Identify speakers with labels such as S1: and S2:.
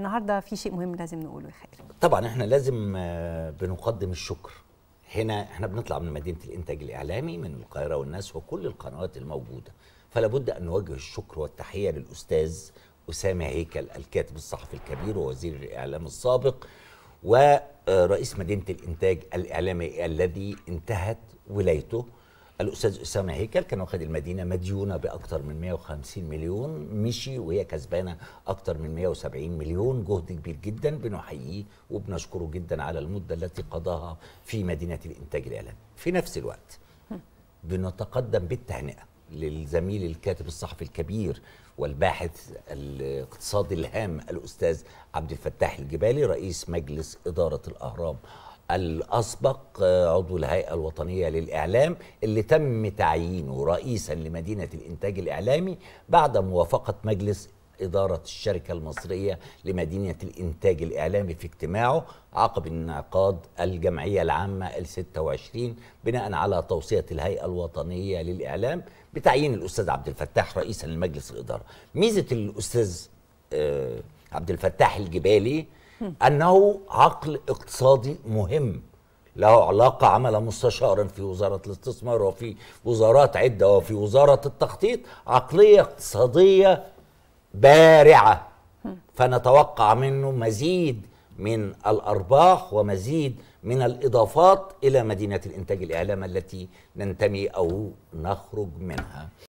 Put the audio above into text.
S1: النهارده في شيء مهم لازم نقوله يا خير
S2: طبعا احنا لازم آه، بنقدم الشكر هنا احنا بنطلع من مدينه الانتاج الاعلامي من القاهره والناس وكل القنوات الموجوده فلا بد ان نوجه الشكر والتحيه للاستاذ اسامه هيكل الكاتب الصحفي الكبير ووزير الاعلام السابق ورئيس مدينه الانتاج الاعلامي الذي انتهت ولايته الاستاذ اسامه هيكل كان واخد المدينه مديونه باكثر من 150 مليون مشي وهي كسبانه اكثر من 170 مليون جهد كبير جدا بنحييه وبنشكره جدا على المده التي قضاها في مدينه الانتاج الاعلامي في نفس الوقت بنتقدم بالتهنئه للزميل الكاتب الصحفي الكبير والباحث الاقتصادي الهام الاستاذ عبد الفتاح الجبالي رئيس مجلس اداره الاهرام الأسبق آه، عضو الهيئة الوطنية للإعلام اللي تم تعيينه رئيسا لمدينة الإنتاج الإعلامي بعد موافقة مجلس إدارة الشركة المصرية لمدينة الإنتاج الإعلامي في اجتماعه عقب انعقاد الجمعية العامة ال 26 بناء على توصية الهيئة الوطنية للإعلام بتعيين الأستاذ عبد الفتاح رئيسا لمجلس الإدارة ميزة الأستاذ آه، عبد الفتاح الجبالي انه عقل اقتصادي مهم له علاقة عمل مستشارا في وزارة الاستثمار وفي وزارات عدة وفي وزارة التخطيط عقلية اقتصادية بارعة فنتوقع منه مزيد من الأرباح ومزيد من الإضافات إلى مدينة الإنتاج الإعلام التي ننتمي أو نخرج منها